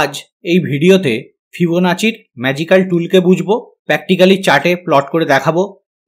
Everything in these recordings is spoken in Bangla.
আজ এই ভিডিওতে ফিবোনাচির ম্যাজিক্যাল টুলকে বুঝবো প্র্যাকটিক্যালি চার্টে প্লট করে দেখাবো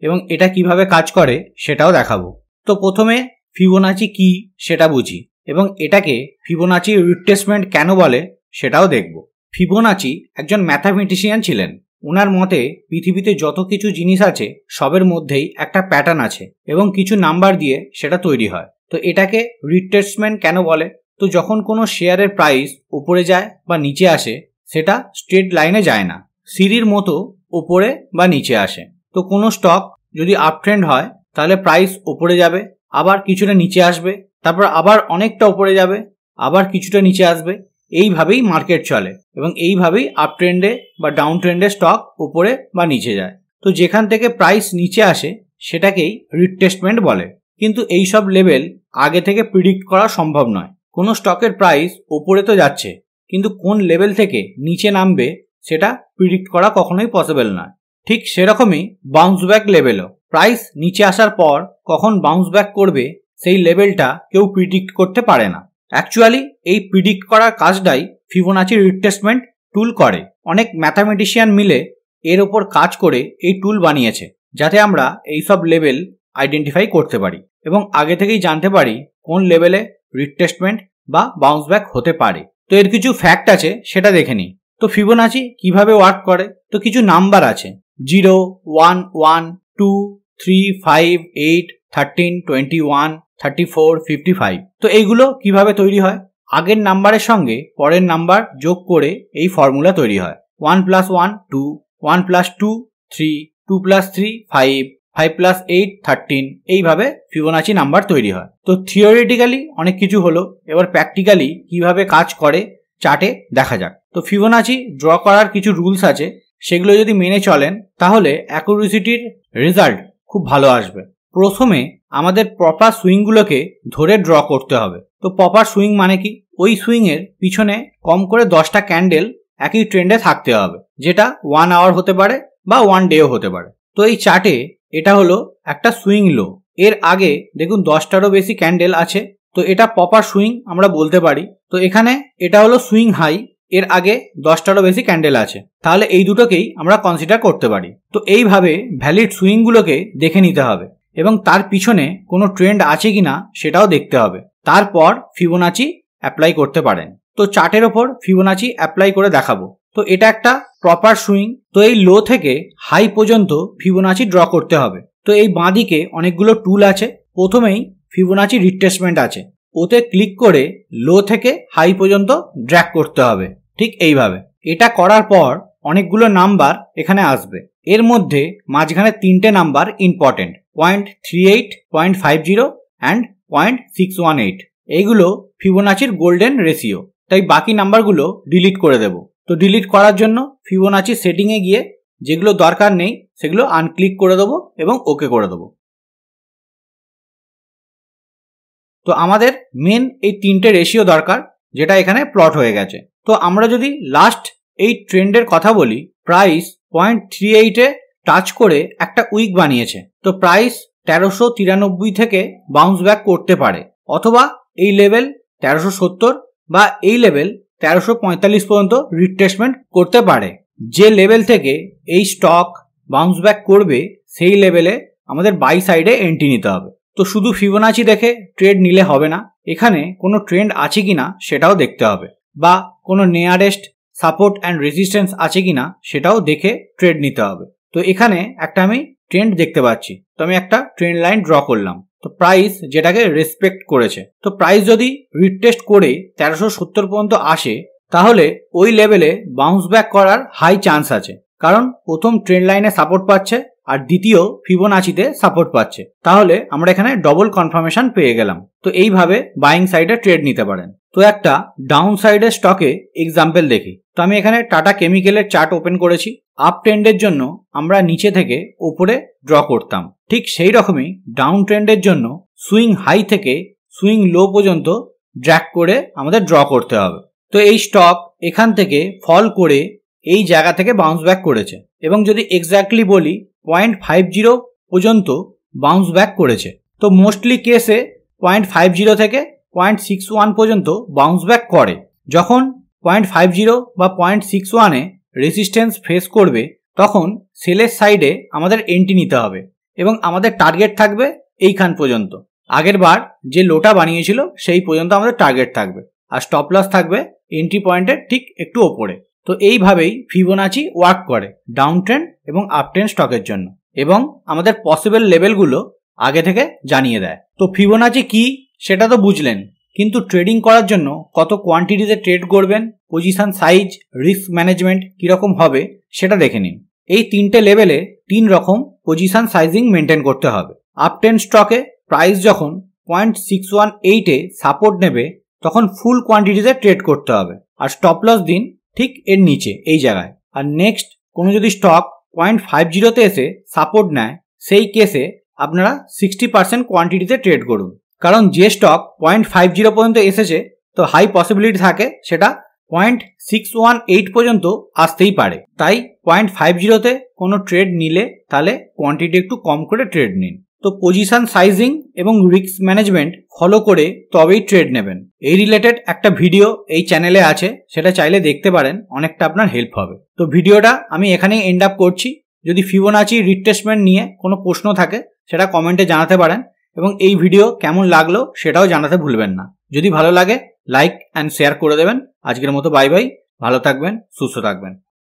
এবং এটা কিভাবে কাজ করে সেটাও দেখাবো তো প্রথমে ফিবোনাচি কি সেটা বুঝি এবং এটাকে ফিবোনাচি রিপ্লেসমেন্ট কেন বলে সেটাও দেখব ফিবোনাচি একজন ম্যাথামেটিশিয়ান ছিলেন ওনার মতে পৃথিবীতে যত কিছু জিনিস আছে সবের মধ্যেই একটা প্যাটার্ন আছে এবং কিছু নাম্বার দিয়ে সেটা তৈরি হয় তো এটাকে রিট্রেসমেন্ট কেন বলে তো যখন কোনো শেয়ারের প্রাইস উপরে যায় বা নিচে আসে সেটা স্ট্রেট লাইনে যায় না সিঁড়ির মতো উপরে বা নিচে আসে তো কোনো স্টক যদি আপ ট্রেন্ড হয় তাহলে প্রাইস উপরে যাবে আবার কিছুটা নিচে আসবে তারপর আবার অনেকটা উপরে যাবে আবার কিছুটা নিচে আসবে এইভাবেই মার্কেট চলে এবং এইভাবেই আপ ট্রেন্ডে বা ডাউন ট্রেন্ডে স্টক উপরে বা নিচে যায় তো যেখান থেকে প্রাইস নিচে আসে সেটাকেই রিটেস্টমেন্ট বলে কিন্তু এই সব লেভেল আগে থেকে প্রিডিক্ট করা সম্ভব নয় কোনো স্টকের প্রাইস ওপরে তো যাচ্ছে কিন্তু কোন লেভেল থেকে নিচে নামবে সেটা প্রিডিক্ট করা কখনোই পসিবল নয় ঠিক সেরকমই বাউন্স ব্যাক লেভেলও প্রাইস নিচে আসার পর কখন বাউন্স ব্যাক করবে সেই লেভেলটা কেউ প্রিডিক্ট করতে পারে না অ্যাকচুয়ালি এই প্রিডিক্ট করার কাজটাই ফিবোনাচি রিপ্লেসমেন্ট টুল করে অনেক ম্যাথামেটিশিয়ান মিলে এর ওপর কাজ করে এই টুল বানিয়েছে যাতে আমরা এইসব লেভেল আইডেন্টিফাই করতে পারি এবং আগে থেকেই জানতে পারি কোন লেভেলে রিট্রেসমেন্ট বা বাউন্স ব্যাক হতে পারে তো এর কিছু ফ্যাক্ট আছে সেটা দেখে নিই তো ফিবোনাচি কিভাবে ওয়ার্ক করে তো কিছু নাম্বার আছে zero one one two three five eight thirteen twenty one thirty four fifty five তো এইগুলো কিভাবে তৈরি হয় আগের নাম্বারের সঙ্গে পরের নাম্বার যোগ করে এই ফর্মুলা তৈরি হয় one plus one two one plus two three two plus three five five plus eight thirteen এইভাবে ফিবোনাচি নাম্বার তৈরি হয় তো থিওরিটিক্যালি অনেক কিছু হলো এবার প্র্যাকটিক্যালি কিভাবে কাজ করে চার্টে দেখা যাক তো ফিবোনাচি ড্র করার কিছু রুলস আছে সেগুলো যদি মেনে চলেন তাহলে অ্যাকুরেসিটির রেজাল্ট খুব ভালো আসবে প্রথমে আমাদের প্রপার সুইংগুলোকে ধরে ড্র করতে হবে তো প্রপার সুইং মানে কি ওই সুইংয়ের পিছনে কম করে দশটা ক্যান্ডেল একই ট্রেন্ডে থাকতে হবে যেটা ওয়ান আওয়ার হতে পারে বা ওয়ান ডেও হতে পারে তো এই চার্টে এটা হলো একটা সুইং লো এর আগে দেখুন দশটারও বেশি ক্যান্ডেল আছে তো এটা প্রপার সুইং আমরা বলতে পারি তো এখানে এটা হলো সুইং হাই এর আগে দশটারও বেশি ক্যান্ডেল আছে তাহলে এই দুটোকেই আমরা কনসিডার করতে পারি তো এইভাবে ভ্যালিড সুইংগুলোকে দেখে নিতে হবে এবং তার পিছনে কোনো ট্রেন্ড আছে কি না সেটাও দেখতে হবে তারপর ফিবোনাচি অ্যাপ্লাই করতে পারেন তো চার্টের ওপর ফিবোনাচি অ্যাপ্লাই করে দেখাবো তো এটা একটা প্রপার সুইং তো এই লো থেকে হাই পর্যন্ত ফিবোনাচি ড্র করতে হবে তো এই বাঁদিকে অনেকগুলো টুল আছে প্রথমেই ফিবোনাচি রিট্রেসমেন্ট আছে ওতে ক্লিক করে লো থেকে হাই পর্যন্ত ড্র্যাক করতে হবে ঠিক এইভাবে এটা করার পর অনেকগুলো নাম্বার এখানে আসবে এর মধ্যে মাঝখানে তিনটে number important point three eight point five zero and point six one eight এইগুলো ফিবোনাচির গোল্ডেন রেশিও তাই বাকি নাম্বারগুলো ডিলিট করে দেবো তো ডিলিট করার জন্য ফিবোনাচি সেটিংয়ে গিয়ে যেগুলো দরকার নেই সেগুলো আনক্লিক করে দেবো এবং ওকে করে দেবো তো আমাদের মেন এই তিনটে রেশিও দরকার যেটা এখানে প্লট হয়ে গেছে তো আমরা যদি লাস্ট এই ট্রেন্ডের কথা বলি প্রাইস পয়েন্ট থ্রি এইটে টাচ করে একটা উইক বানিয়েছে তো প্রাইস তেরোশো তিরানব্বই থেকে বাউন্স ব্যাক করতে পারে অথবা এই লেভেল তেরোশো সত্তর বা এই লেভেল তেরোশো পঁয়তাল্লিশ পর্যন্ত রিট্রেসমেন্ট করতে পারে যে লেভেল থেকে এই স্টক বাউন্স ব্যাক করবে সেই লেভেলে আমাদের বাই সাইডে এন্ট্রি নিতে হবে তো শুধু ফিবোনাচি দেখে ট্রেড নিলে হবে না এখানে কোনো ট্রেন্ড আছে কি না সেটাও দেখতে হবে বা কোনো নেয়ারেস্ট সাপোর্ট অ্যান্ড রেজিস্ট্যান্স আছে কি না সেটাও দেখে ট্রেড নিতে হবে তো এখানে একটা আমি ট্রেন্ড দেখতে পাচ্ছি তো আমি একটা ট্রেন্ড লাইন ড্র করলাম তো প্রাইস যেটাকে রেসপেক্ট করেছে তো প্রাইস যদি রিটেস্ট করে তেরোশো সত্তর পর্যন্ত আসে তাহলে ওই লেভেলে বাউন্স ব্যাক করার হাই চান্স আছে কারণ প্রথম ট্রেন লাইনে সাপোর্ট পাচ্ছে আর দ্বিতীয় ফিবোনাচিতে সাপোর্ট পাচ্ছে তাহলে আমরা এখানে ডবল কনফার্মেশন পেয়ে গেলাম তো এইভাবে বাইং সাইডে ট্রেড নিতে পারেন তো একটা ডাউন সাইডের স্টকে এক্সাম্পল দেখি তো আমি এখানে টাটা কেমিক্যালের চার্ট ওপেন করেছি আপ ট্রেন্ডের জন্য আমরা নিচে থেকে ওপরে ড্র করতাম ঠিক সেই রকমই ডাউন ট্রেন্ডের জন্য সুইং হাই থেকে সুইং লো পর্যন্ত ড্র্যাক করে আমাদের ড্র করতে হবে তো এই স্টক এখান থেকে ফল করে এই জায়গা থেকে বাউন্স ব্যাক করেছে এবং যদি এক্স্যাক্টলি বলি পয়েন্ট ফাইভ জিরো পর্যন্ত বাউন্স ব্যাক করেছে তো মোস্টলি কেসে পয়েন্ট ফাইভ জিরো থেকে পয়েন্ট সিক্স ওয়ান পর্যন্ত বাউন্স ব্যাক করে যখন পয়েন্ট ফাইভ জিরো বা পয়েন্ট সিক্স ওয়ানে রেসিস্ট্যান্স ফেস করবে তখন সেলের সাইডে আমাদের এন্ট্রি নিতে হবে এবং আমাদের টার্গেট থাকবে এইখান পর্যন্ত আগের বার যে লোটা বানিয়েছিল সেই পর্যন্ত আমাদের টার্গেট থাকবে আর স্টপ লস থাকবে এন্ট্রি পয়েন্টের ঠিক একটু ওপরে তো এইভাবেই ফিবোনাচি ওয়ার্ক করে ডাউন ট্রেন্ড এবং আপ ট্রেন্ড স্টকের জন্য এবং আমাদের পসিবল লেভেলগুলো আগে থেকে জানিয়ে দেয় তো ফিবোনাচি কি সেটা তো বুঝলেন কিন্তু ট্রেডিং করার জন্য কত কোয়ান্টিটিতে ট্রেড করবেন পজিশন সাইজ রিস্ক ম্যানেজমেন্ট কীরকম হবে সেটা দেখে নিন এই তিনটে লেভেলে তিন রকম পজিশন সাইজিং মেনটেন করতে হবে আপ টেন স্টকে প্রাইস যখন পয়েন্ট সিক্স ওয়ান এইটে সাপোর্ট নেবে তখন ফুল কোয়ান্টিটিতে ট্রেড করতে হবে আর স্টপ লস দিন ঠিক এর নিচে এই জায়গায় আর নেক্সট কোনো যদি স্টক পয়েন্ট ফাইভ জিরোতে এসে সাপোর্ট নেয় সেই কেসে আপনারা সিক্সটি পার্সেন্ট কোয়ান্টিটিতে ট্রেড করুন কারণ যে স্টক পয়েন্ট ফাইভ জিরো পর্যন্ত এসেছে তো হাই পসিবিলিটি থাকে সেটা পয়েন্ট সিক্স ওয়ান এইট পর্যন্ত আসতেই পারে তাই পয়েন্ট ফাইভ জিরোতে কোনো ট্রেড নিলে তাহলে কোয়ান্টিটি একটু কম করে ট্রেড নিন তো পজিশন সাইজিং এবং রিস্ক ম্যানেজমেন্ট ফলো করে তবেই ট্রেড নেবেন এই রিলেটেড একটা ভিডিও এই চ্যানেলে আছে সেটা চাইলে দেখতে পারেন অনেকটা আপনার হেল্প হবে তো ভিডিওটা আমি এখানেই এন্ড আপ করছি যদি ফিবোনাচি রিট্রেসমেন্ট নিয়ে কোনো প্রশ্ন থাকে সেটা কমেন্টে জানাতে পারেন এবং এই ভিডিও কেমন লাগলো সেটাও জানাতে ভুলবেন না যদি ভালো লাগে লাইক অ্যান্ড শেয়ার করে দেবেন আজকের মতো বাই বাই ভালো থাকবেন সুস্থ থাকবেন